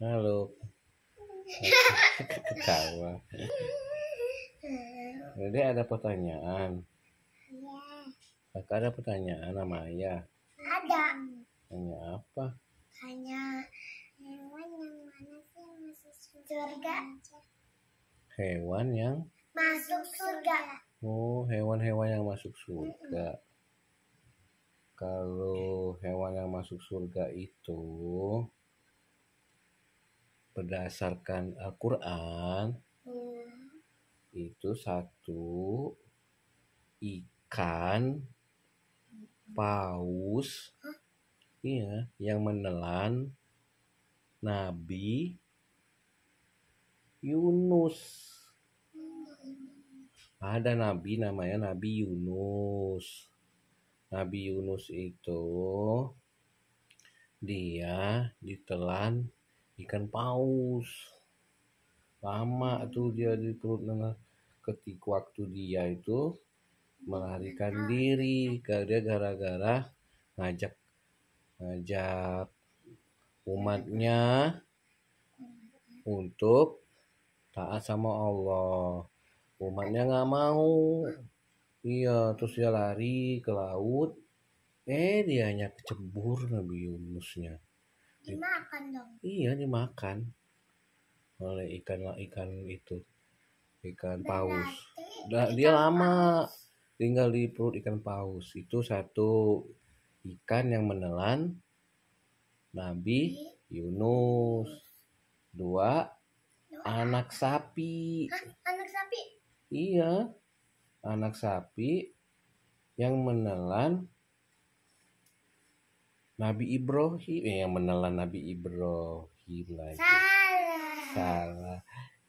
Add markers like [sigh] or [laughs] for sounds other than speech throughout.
halo ketawa jadi ada pertanyaan iya. kakak ada pertanyaan sama ayah ada tanya apa tanya hewan yang mana sih yang masuk surga hewan yang masuk surga oh hewan-hewan yang masuk surga kalau hewan yang masuk surga itu berdasarkan Al-Quran hmm. itu satu ikan hmm. paus iya yang menelan Nabi Yunus hmm. ada nabi namanya Nabi Yunus Nabi Yunus itu dia ditelan ikan paus lama tuh dia di perut nengah ketika waktu dia itu melarikan diri dia gara-gara ngajak ngajak umatnya untuk taat sama Allah umatnya nggak mau iya terus dia lari ke laut eh dia hanya kecebur Nabi Yunusnya dimakan dong iya dimakan oleh ikan ikan itu ikan Berarti paus ikan dia lama paus. tinggal di perut ikan paus itu satu ikan yang menelan Nabi Yunus dua anak sapi Hah? anak sapi iya anak sapi yang menelan Nabi Ibrahim eh, yang menelan Nabi Ibrahim lagi. Salah. Salah.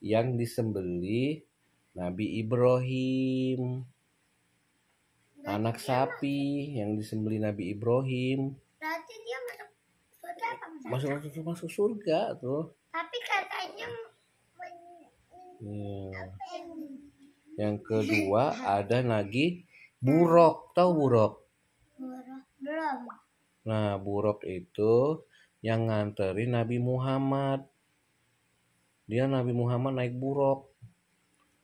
Yang disembeli Nabi Ibrahim. Berarti Anak sapi masuk. yang disembeli Nabi Ibrahim. Berarti dia masuk surga apa masuk, masuk, masuk surga tuh. Tapi katanya men, men, ya. Yang kedua [laughs] ada lagi buruk, tahu buruk? Buruk belum. Nah, buruk itu yang nganterin Nabi Muhammad. Dia Nabi Muhammad naik buruk.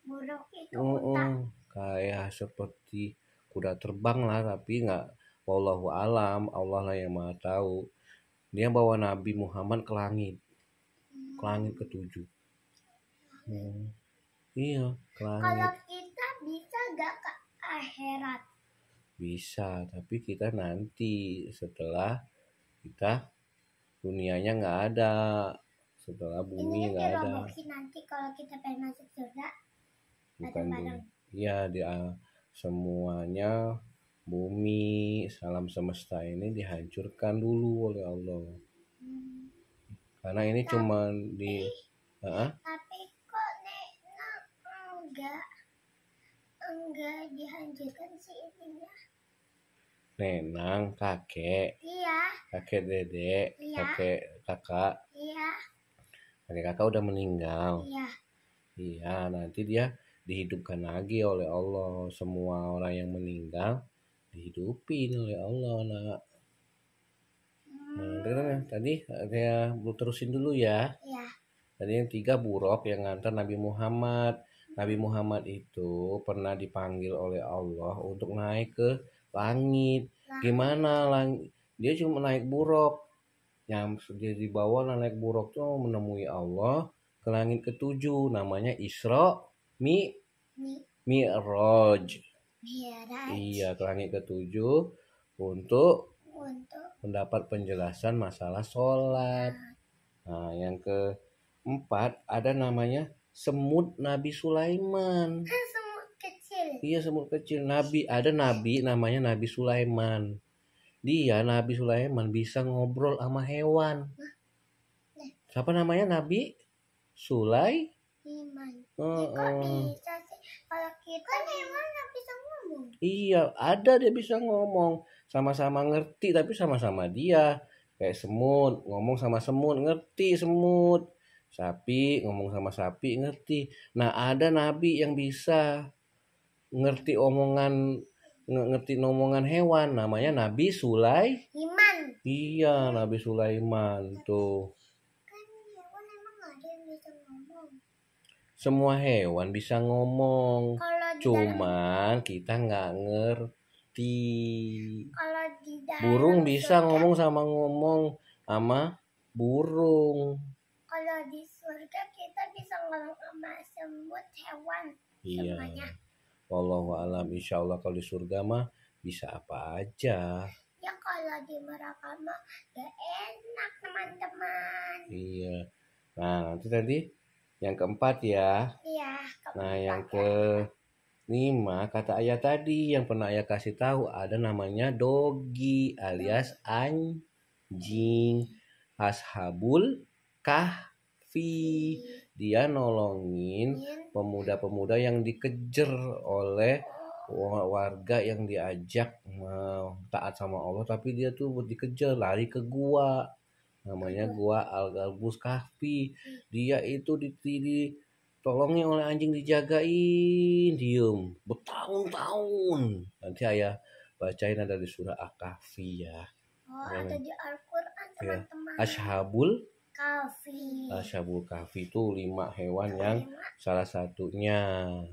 Buruk itu uh -uh. kayak seperti kuda terbang lah, tapi nggak. Wallahu alam, Allah lah yang maha tahu. Dia bawa Nabi Muhammad ke langit, ke hmm. langit ketujuh. Hmm. Iya, ke langit. Kalau kita bisa gak ke akhirat? bisa tapi kita nanti setelah kita dunianya nggak ada setelah bumi nggak ada nanti kalau kita masuk surga bukan iya di ah, semuanya bumi salam semesta ini dihancurkan dulu oleh Allah hmm. karena ini tapi, cuman di tapi, uh tapi kok nek enggak enggak dihancurkan sih intinya Nenang, kakek. Iya. Kakek Dede, iya. kakek Kakak. Iya. Kakek Kakak udah meninggal. Iya. Iya, nanti dia dihidupkan lagi oleh Allah. Semua orang yang meninggal dihidupin oleh Allah, Nak. Nah, hmm. Nah, tadi saya terusin dulu ya. Iya. Tadi yang tiga buruk yang ngantar Nabi Muhammad. Nabi Muhammad itu pernah dipanggil oleh Allah untuk naik ke langit gimana lang dia cuma naik buruk yang dia di naik buruk tuh menemui Allah ke langit ketujuh namanya Isra Mi Mi'raj Mi iya ke langit ketujuh untuk untuk mendapat penjelasan masalah sholat nah yang keempat ada namanya semut Nabi Sulaiman ah, iya semut kecil nabi ada nabi namanya nabi Sulaiman dia nabi Sulaiman bisa ngobrol sama hewan siapa namanya nabi Sulai Iman. Iya, oh, bisa sih? Kalau kita kan hewan nggak bisa ngomong. Iya, ada dia bisa ngomong. Sama-sama ngerti, tapi sama-sama dia. Kayak semut, ngomong sama semut, ngerti semut. Sapi, ngomong sama sapi, ngerti. Nah, ada nabi yang bisa ngerti omongan ngerti omongan hewan namanya Nabi Sulaiman. iya Nabi Sulaiman tuh kan semua hewan bisa ngomong Kalau cuman kita nggak ngerti kalau di burung bisa ngomong sama ngomong sama burung kalau di surga kita bisa ngomong sama semut hewan iya semuanya Wallahu alam insya Allah kalau di surga mah bisa apa aja. Ya kalau di neraka mah gak enak teman-teman. Iya. Nah nanti tadi yang keempat ya. Iya. Keempat nah yang ya. ke lima kata ayah tadi yang pernah ayah kasih tahu ada namanya dogi alias anjing ashabul kahfi dia nolongin iya. pemuda-pemuda yang dikejar oleh warga yang diajak taat sama Allah tapi dia tuh buat dikejar lari ke gua namanya iya. gua Al Galbus Kahfi dia itu ditiri tolongnya oleh anjing dijagain diem bertahun-tahun nanti ayah bacain ada di surah Al-Kahfi ya oh, ada di Al-Quran ya, teman-teman ya. Ashabul Kafi. Ashabul ah, Kafi itu lima hewan yang lima. salah satunya. Hmm.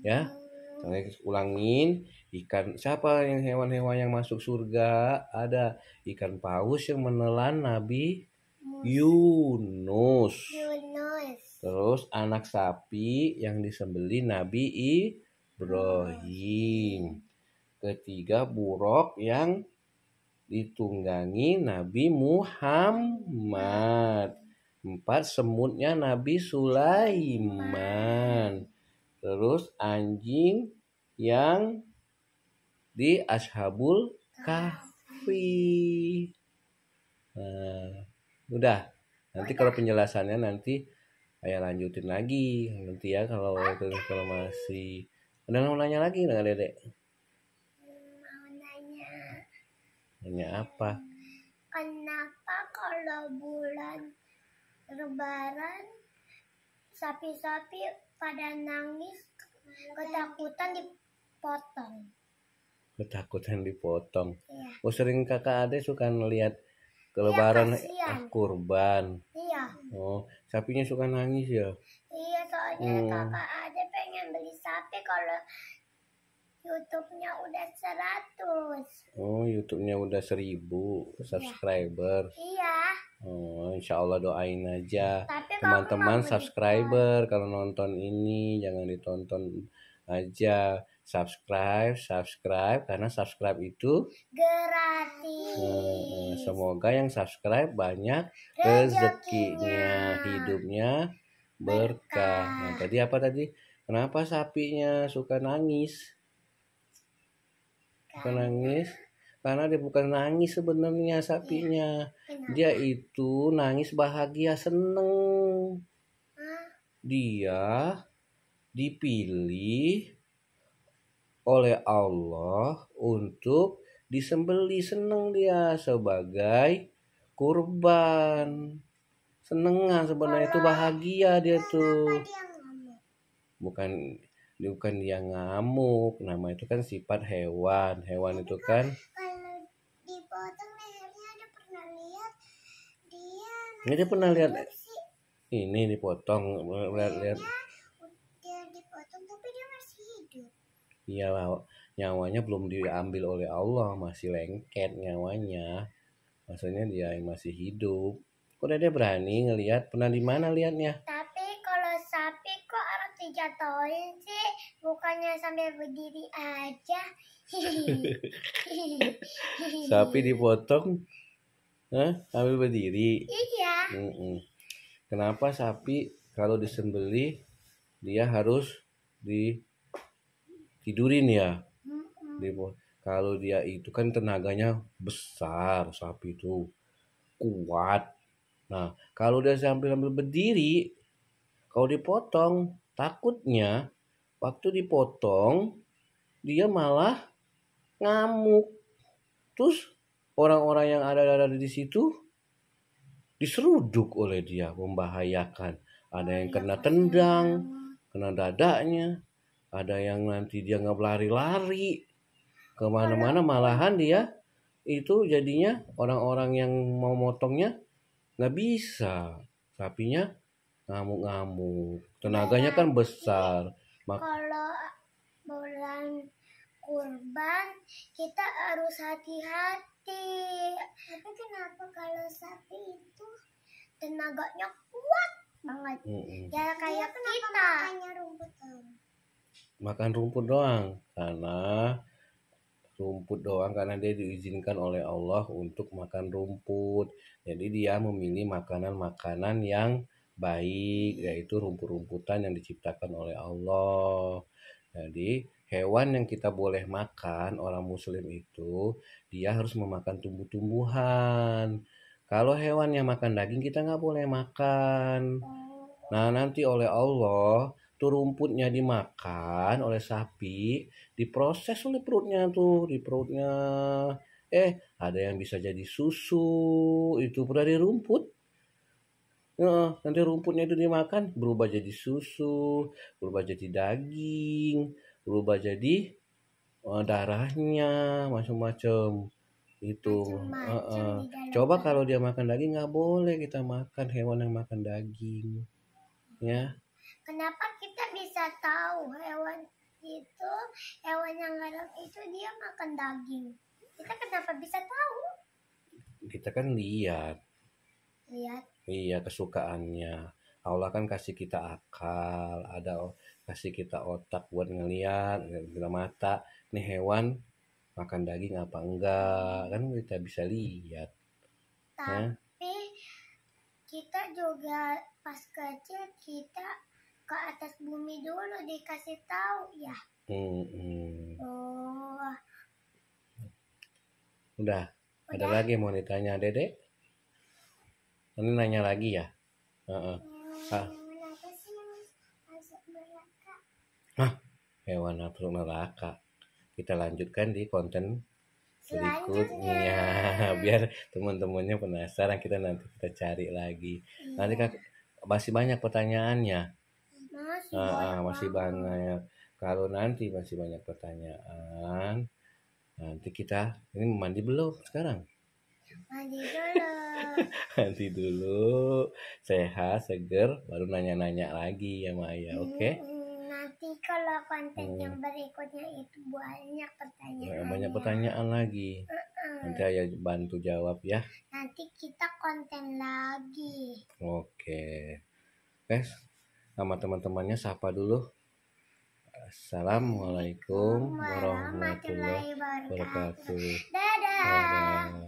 Ya. Saya ulangin, ikan siapa yang hewan-hewan yang masuk surga? Ada ikan paus yang menelan Nabi Yunus. Yunus. Terus anak sapi yang disembeli Nabi Ibrahim. Hmm. Ketiga buruk yang ditunggangi Nabi Muhammad. Empat semutnya Nabi Sulaiman. Terus anjing yang di Ashabul Kahfi. Nah, udah. Nanti kalau penjelasannya nanti saya lanjutin lagi nanti ya kalau itu kalau masih ada yang mau nanya lagi dengan dedek Tanya apa? Kenapa kalau bulan lebaran sapi-sapi pada nangis ketakutan dipotong? Ketakutan dipotong. Iya. Oh sering kakak ade suka melihat ke iya, lebaran iya, ah, kurban. Iya. Oh sapinya suka nangis ya? Iya soalnya hmm. kakak ade pengen beli sapi kalau YouTube-nya udah seratus. Oh, YouTube-nya udah 1000 iya. subscriber. Iya. Oh, insya Allah doain aja teman-teman subscriber kalau nonton ini jangan ditonton aja subscribe subscribe karena subscribe itu gratis hmm, semoga yang subscribe banyak rezekinya hidupnya berkah nah tadi apa tadi kenapa sapinya suka nangis bukan nangis karena dia bukan nangis sebenarnya sapinya iya, dia itu nangis bahagia seneng dia dipilih oleh Allah untuk disembeli seneng dia sebagai kurban senengan sebenarnya itu bahagia dia tuh bukan dia bukan dia ngamuk nama itu kan sifat hewan hewan itu kan dipotong dia pernah lihat ini dipotong lihat lihat dia masih hidup iyalah nyawanya belum diambil oleh Allah masih lengket nyawanya maksudnya dia yang masih hidup kok dia berani ngelihat pernah di mana lihatnya tapi kalau sapi dijatuhin sih bukannya sambil berdiri aja [laughs] sapi dipotong Hah? sambil berdiri iya mm -mm. kenapa sapi kalau disembeli dia harus ya? di tidurin ya mm kalau dia itu kan tenaganya besar sapi itu kuat nah kalau dia sambil sambil berdiri kalau dipotong Takutnya waktu dipotong dia malah ngamuk. Terus orang-orang yang ada ada di situ diseruduk oleh dia membahayakan. Ada yang kena iya, tendang, kena dadanya, ada yang nanti dia nggak lari-lari kemana-mana malahan dia itu jadinya orang-orang yang mau motongnya nggak bisa sapinya ngamuk-ngamuk tenaganya kan iya, besar Mak kalau bulan kurban kita harus hati-hati tapi kenapa kalau sapi itu tenaganya kuat banget mm -hmm. ya kayak Dia kita makannya rumput doang makan rumput doang karena rumput doang karena dia diizinkan oleh Allah untuk makan rumput. Jadi dia memilih makanan-makanan yang baik yaitu rumput-rumputan yang diciptakan oleh Allah. Jadi hewan yang kita boleh makan orang muslim itu dia harus memakan tumbuh-tumbuhan. Kalau hewan yang makan daging kita nggak boleh makan. Nah nanti oleh Allah tuh rumputnya dimakan oleh sapi, diproses oleh perutnya tuh, di perutnya. Eh, ada yang bisa jadi susu, itu dari rumput Nah, nanti rumputnya itu dimakan berubah jadi susu, berubah jadi daging, berubah jadi uh, darahnya macam-macam itu. uh, uh. Coba kan? kalau dia makan daging nggak boleh kita makan hewan yang makan daging, ya. Kenapa kita bisa tahu hewan itu hewan yang garam itu dia makan daging? Kita kenapa bisa tahu? Kita kan lihat lihat iya kesukaannya Allah kan kasih kita akal ada kasih kita otak buat ngelihat kita mata nih hewan makan daging apa enggak kan kita bisa lihat tapi nah. kita juga pas kecil kita ke atas bumi dulu dikasih tahu ya Hmm, -hmm. oh udah, udah. ada lagi mau ditanya dedek Nanti nanya lagi ya. Uh -uh. Ah. Hah? Hewan masuk neraka. Kita lanjutkan di konten berikutnya [laughs] biar teman-temannya penasaran kita nanti kita cari lagi iya. nanti kak masih banyak pertanyaannya masih, ah, Ah, masih banyak kalau nanti masih banyak pertanyaan nanti kita ini mandi belum sekarang Mandi dulu. [laughs] Mandi dulu, sehat, seger, baru nanya-nanya lagi ya Maya, oke? Okay? Hmm, nanti kalau konten hmm. yang berikutnya itu banyak pertanyaan. Nah, banyak pertanyaan lagi. Uh -uh. Nanti ayah bantu jawab ya. Nanti kita konten lagi. Oke. Okay. Eh, sama teman-temannya sapa dulu. Assalamualaikum warahmatullahi wabarakatuh. Dadah. Dadah.